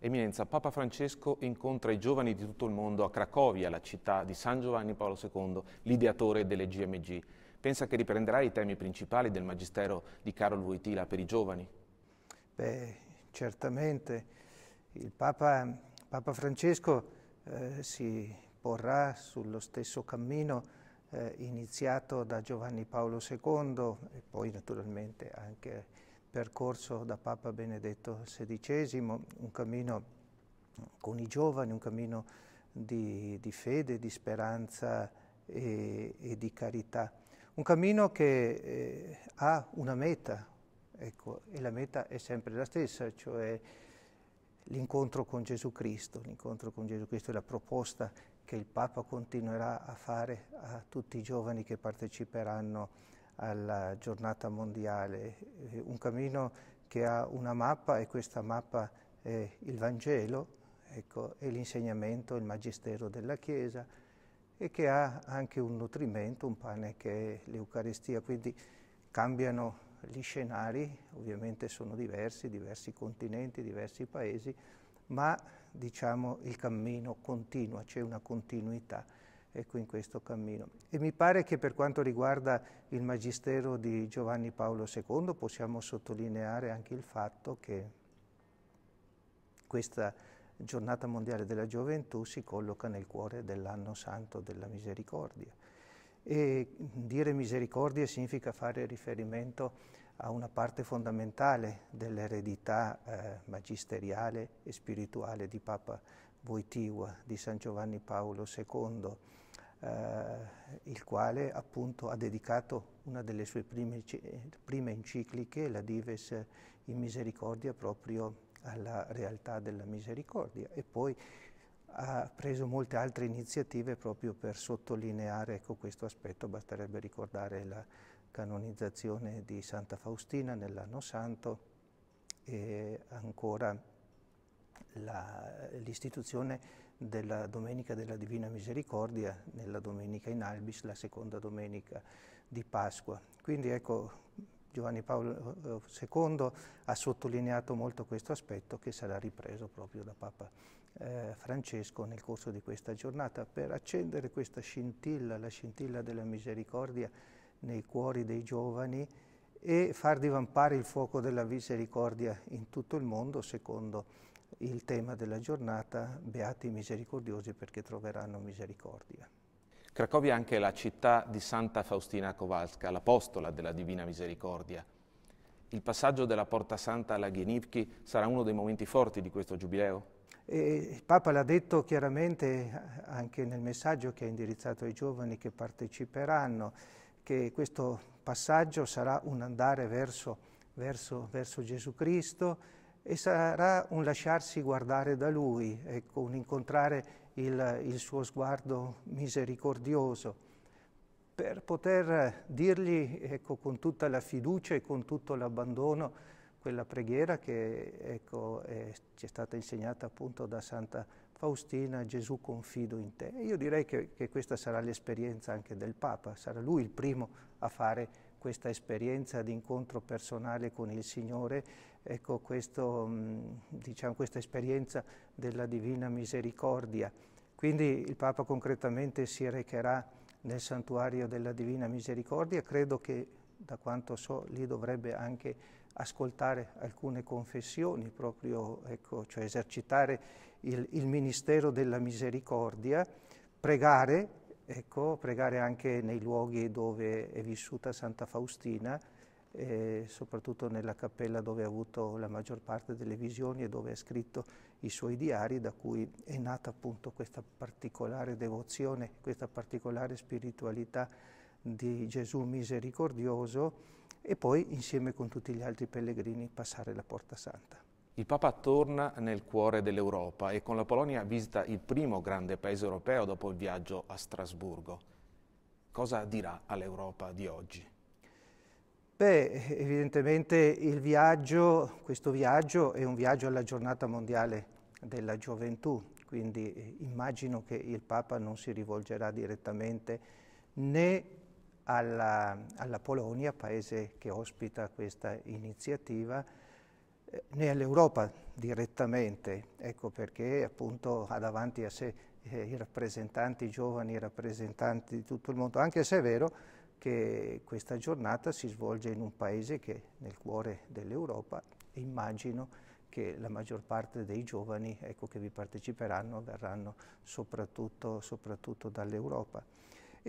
Eminenza, Papa Francesco incontra i giovani di tutto il mondo a Cracovia, la città di San Giovanni Paolo II, l'ideatore delle GMG. Pensa che riprenderà i temi principali del magistero di Carol Wojtyla per i giovani? Beh, certamente. Il Papa, Papa Francesco eh, si porrà sullo stesso cammino eh, iniziato da Giovanni Paolo II e poi naturalmente anche percorso da Papa Benedetto XVI, un cammino con i giovani, un cammino di, di fede, di speranza e, e, di carità. Un cammino che eh, ha una meta, ecco, e la meta è sempre la stessa, cioè l'incontro con Gesù Cristo. L'incontro con Gesù Cristo è la proposta che il Papa continuerà a fare a tutti i giovani che parteciperanno alla giornata mondiale, eh, un cammino che ha una mappa e questa mappa è il Vangelo, ecco, è l'insegnamento, il magistero della Chiesa e che ha anche un nutrimento, un pane che è l'Eucaristia, quindi cambiano gli scenari, ovviamente sono diversi, diversi continenti, diversi paesi, ma diciamo il cammino continua, c'è una continuità ecco, in questo cammino. E mi pare che per quanto riguarda il magistero di Giovanni Paolo II possiamo sottolineare anche il fatto che questa giornata mondiale della gioventù si colloca nel cuore dell'anno santo della misericordia. E dire misericordia significa fare riferimento a una parte fondamentale dell'eredità eh, magisteriale e spirituale di Papa Voitiva, di San Giovanni Paolo II, eh, il quale appunto ha dedicato una delle sue prime, prime encicliche, la Dives in Misericordia, proprio alla realtà della misericordia e poi ha preso molte altre iniziative proprio per sottolineare ecco, questo aspetto, basterebbe ricordare la canonizzazione di Santa Faustina nell'anno santo e ancora l'istituzione della Domenica della Divina Misericordia, nella Domenica in Albis, la seconda domenica di Pasqua. Quindi ecco, Giovanni Paolo II ha sottolineato molto questo aspetto che sarà ripreso proprio da Papa eh, Francesco nel corso di questa giornata per accendere questa scintilla, la scintilla della misericordia nei cuori dei giovani e far divampare il fuoco della misericordia in tutto il mondo secondo il tema della giornata Beati misericordiosi perché troveranno misericordia. Cracovia è anche la città di Santa Faustina Kowalska, l'apostola della Divina Misericordia. Il passaggio della Porta Santa alla Ghenivki sarà uno dei momenti forti di questo giubileo? E il Papa l'ha detto chiaramente anche nel messaggio che ha indirizzato ai giovani che parteciperanno che questo passaggio sarà un andare verso, verso, verso Gesù Cristo e sarà un lasciarsi guardare da Lui, ecco, un incontrare il, il suo sguardo misericordioso per poter dirgli ecco, con tutta la fiducia e con tutto l'abbandono quella preghiera che ecco, eh, ci è stata insegnata appunto da Santa Faustina, Gesù confido in te. E io direi che, che questa sarà l'esperienza anche del Papa, sarà lui il primo a fare questa esperienza di incontro personale con il Signore, ecco questo, mm, diciamo, questa esperienza della divina misericordia. Quindi il Papa concretamente si recherà nel santuario della divina misericordia, credo che da quanto so lì dovrebbe anche ascoltare alcune confessioni, proprio ecco, cioè esercitare il, il, ministero della misericordia, pregare, ecco, pregare anche nei luoghi dove è vissuta Santa Faustina, eh, soprattutto nella cappella dove ha avuto la maggior parte delle visioni e dove ha scritto i suoi diari, da cui è nata appunto questa particolare devozione, questa particolare spiritualità di Gesù misericordioso e poi insieme con tutti gli altri pellegrini passare la Porta Santa. Il Papa torna nel cuore dell'Europa e con la Polonia visita il primo grande paese europeo dopo il viaggio a Strasburgo. Cosa dirà all'Europa di oggi? Beh, evidentemente il viaggio, questo viaggio è un viaggio alla giornata mondiale della gioventù, quindi eh, immagino che il Papa non si rivolgerà direttamente né alla, alla Polonia, paese che ospita questa iniziativa, eh, né all'Europa direttamente, ecco perché appunto ha davanti a sé eh, i rappresentanti i giovani, i rappresentanti di tutto il mondo, anche se è vero che questa giornata si svolge in un paese che è nel cuore dell'Europa e immagino che la maggior parte dei giovani ecco, che vi parteciperanno verranno soprattutto, soprattutto dall'Europa.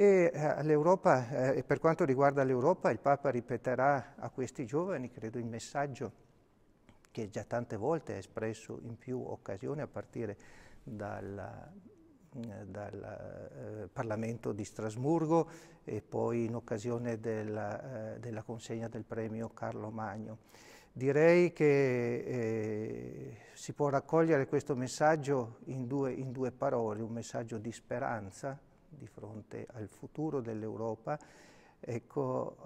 E eh, eh per quanto riguarda l'Europa, il Papa ripeterà a questi giovani, credo, il messaggio che già tante volte è espresso in più occasioni a partire dalla, eh, dal eh, Parlamento di Strasburgo e poi in occasione della, eh, della consegna del premio Carlo Magno. Direi che eh, si può raccogliere questo messaggio in due, in due parole, un messaggio di speranza di fronte al futuro dell'Europa ecco,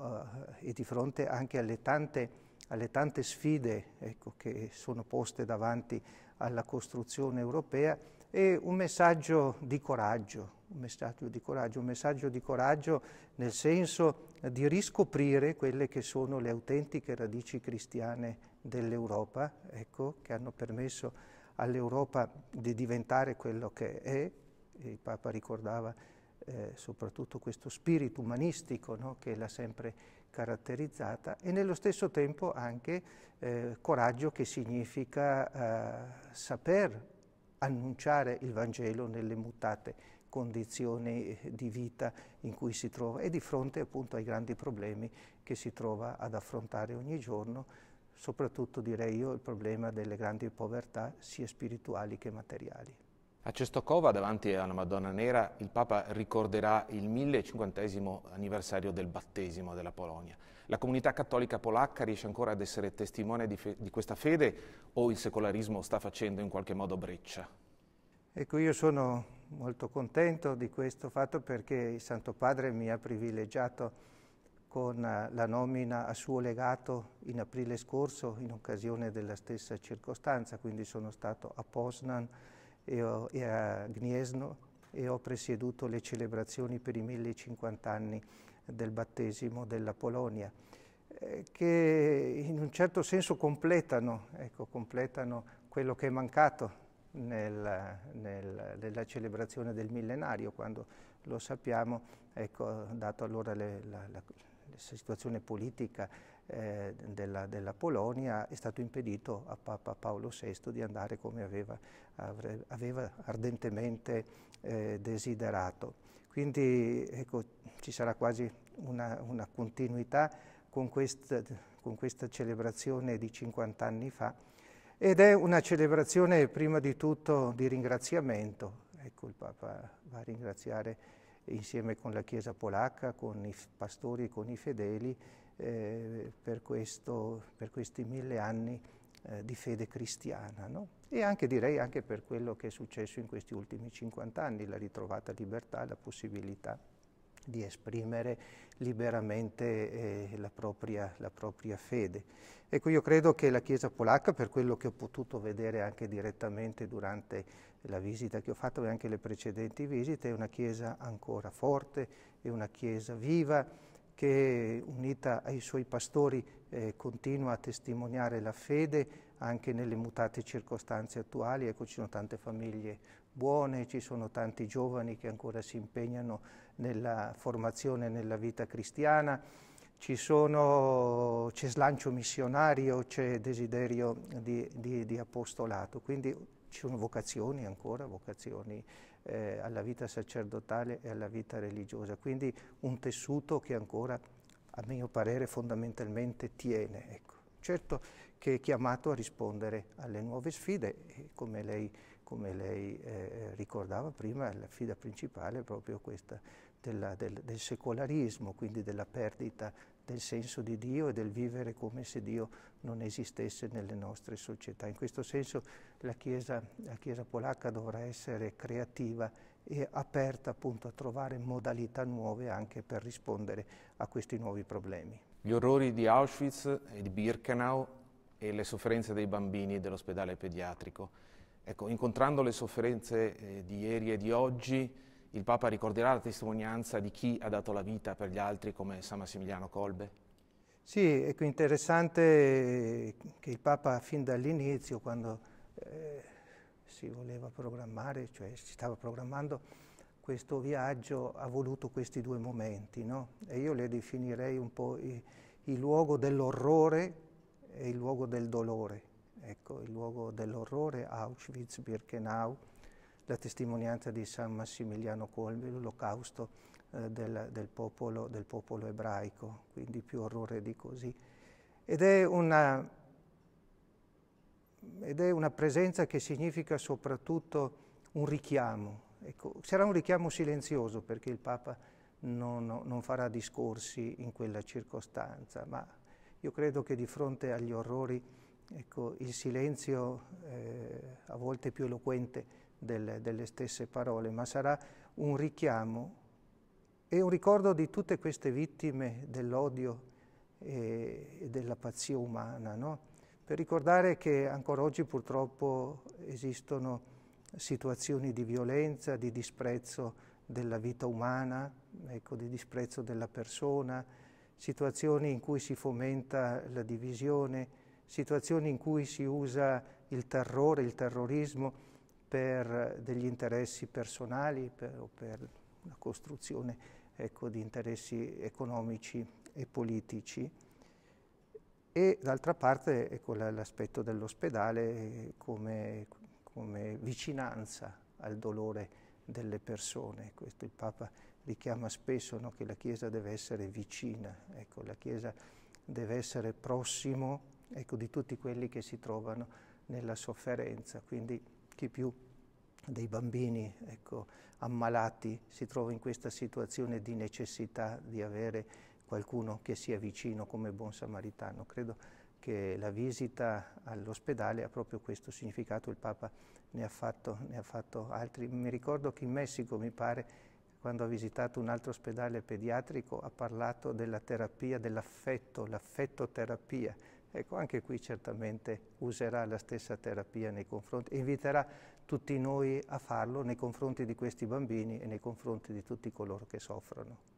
eh, e di fronte anche alle tante, alle tante sfide ecco, che sono poste davanti alla costruzione europea e un messaggio di coraggio, un messaggio di coraggio, un messaggio di coraggio nel senso di riscoprire quelle che sono le autentiche radici cristiane dell'Europa, ecco, che hanno permesso all'Europa di diventare quello che è, il Papa ricordava eh, soprattutto questo spirito umanistico no, che l'ha sempre caratterizzata e nello stesso tempo anche eh, coraggio che significa eh, saper annunciare il Vangelo nelle mutate condizioni eh, di vita in cui si trova e di fronte appunto ai grandi problemi che si trova ad affrontare ogni giorno, soprattutto direi io il problema delle grandi povertà sia spirituali che materiali. A Cestocova, davanti alla Madonna Nera, il Papa ricorderà il 1050 anniversario del battesimo della Polonia. La comunità cattolica polacca riesce ancora ad essere testimone di, di questa fede o il secolarismo sta facendo in qualche modo breccia? Ecco, io sono molto contento di questo fatto perché il Santo Padre mi ha privilegiato con eh, la nomina a suo legato in aprile scorso in occasione della stessa circostanza, quindi sono stato a Poznan ho, e a Gniesno e ho presieduto le celebrazioni per i 1050 anni del battesimo della Polonia, eh, che in un certo senso completano, ecco, completano quello che è mancato nel, nel, nella celebrazione del millenario, quando lo sappiamo, ecco, dato allora le, la, la, la situazione politica eh, della, della, Polonia, è stato impedito a Papa Paolo VI di andare come aveva, avre, aveva ardentemente eh, desiderato. Quindi ecco, ci sarà quasi una, una continuità con questa, con questa celebrazione di 50 anni fa ed è una celebrazione prima di tutto di ringraziamento. Ecco, il Papa va a ringraziare insieme con la Chiesa polacca, con i pastori, e con i fedeli, eh, per, questo, per questi mille anni eh, di fede cristiana no? e anche direi anche per quello che è successo in questi ultimi 50 anni, la ritrovata libertà, la possibilità di esprimere liberamente eh, la, propria, la, propria, fede. Ecco, io credo che la Chiesa polacca, per quello che ho potuto vedere anche direttamente durante la visita che ho fatto e anche le precedenti visite, è una Chiesa ancora forte, è una Chiesa viva, che unita ai suoi pastori eh, continua a testimoniare la fede anche nelle mutate circostanze attuali. Ecco, ci sono tante famiglie buone, ci sono tanti giovani che ancora si impegnano nella formazione, nella vita cristiana. c'è slancio missionario, c'è desiderio di, di, di apostolato. Quindi ci sono vocazioni ancora, vocazioni eh, alla vita sacerdotale e alla vita religiosa, quindi un tessuto che ancora, a mio parere, fondamentalmente tiene. Ecco. Certo che è chiamato a rispondere alle nuove sfide, come lei come lei eh, ricordava prima, la sfida principale è proprio questa della, del, del, secolarismo, quindi della perdita del senso di Dio e del vivere come se Dio non esistesse nelle nostre società. In questo senso la Chiesa, la Chiesa polacca dovrà essere creativa e aperta appunto a trovare modalità nuove anche per rispondere a questi nuovi problemi. Gli orrori di Auschwitz e di Birkenau e le sofferenze dei bambini dell'ospedale pediatrico Ecco, incontrando le sofferenze eh, di ieri e di oggi, il Papa ricorderà la testimonianza di chi ha dato la vita per gli altri come San Massimiliano Colbe? Sì, ecco interessante eh, che il Papa fin dall'inizio, quando eh, si voleva programmare, cioè si stava programmando questo viaggio, ha voluto questi due momenti, no? E io le definirei un po' il, il luogo dell'orrore e il luogo del dolore ecco, il luogo dell'orrore, Auschwitz, Birkenau, la testimonianza di San Massimiliano Colmi, l'olocausto eh, del, del, popolo, del, popolo, ebraico, quindi più orrore di così. Ed è, una, ed è una presenza che significa soprattutto un richiamo. Ecco, sarà un richiamo silenzioso perché il Papa non, non farà discorsi in quella circostanza, ma io credo che di fronte agli orrori Ecco, il silenzio eh, a volte più eloquente del, delle stesse parole, ma sarà un richiamo e un ricordo di tutte queste vittime dell'odio e, eh, e, della pazzia umana, no? per ricordare che ancora oggi purtroppo esistono situazioni di violenza, di disprezzo della vita umana, ecco, di disprezzo della persona, situazioni in cui si fomenta la divisione, situazioni in cui si usa il terrore, il terrorismo per degli interessi personali per, o per la costruzione ecco, di interessi economici e politici e d'altra parte ecco, l'aspetto dell'ospedale come, come, vicinanza al dolore delle persone. Questo il Papa richiama spesso no, che la Chiesa deve essere vicina, ecco, la Chiesa deve essere prossimo ecco, di tutti quelli che si trovano nella sofferenza, quindi chi più dei bambini ecco, ammalati si trova in questa situazione di necessità di avere qualcuno che sia vicino come buon samaritano. Credo che la visita all'ospedale ha proprio questo significato, il Papa ne ha fatto, ne ha fatto altri. Mi ricordo che in Messico, mi pare, quando ha visitato un altro ospedale pediatrico, ha parlato della terapia dell'affetto, l'affettoterapia, Ecco, anche qui certamente userà la stessa terapia nei confronti, inviterà tutti noi a farlo nei confronti di questi bambini e nei confronti di tutti coloro che soffrono.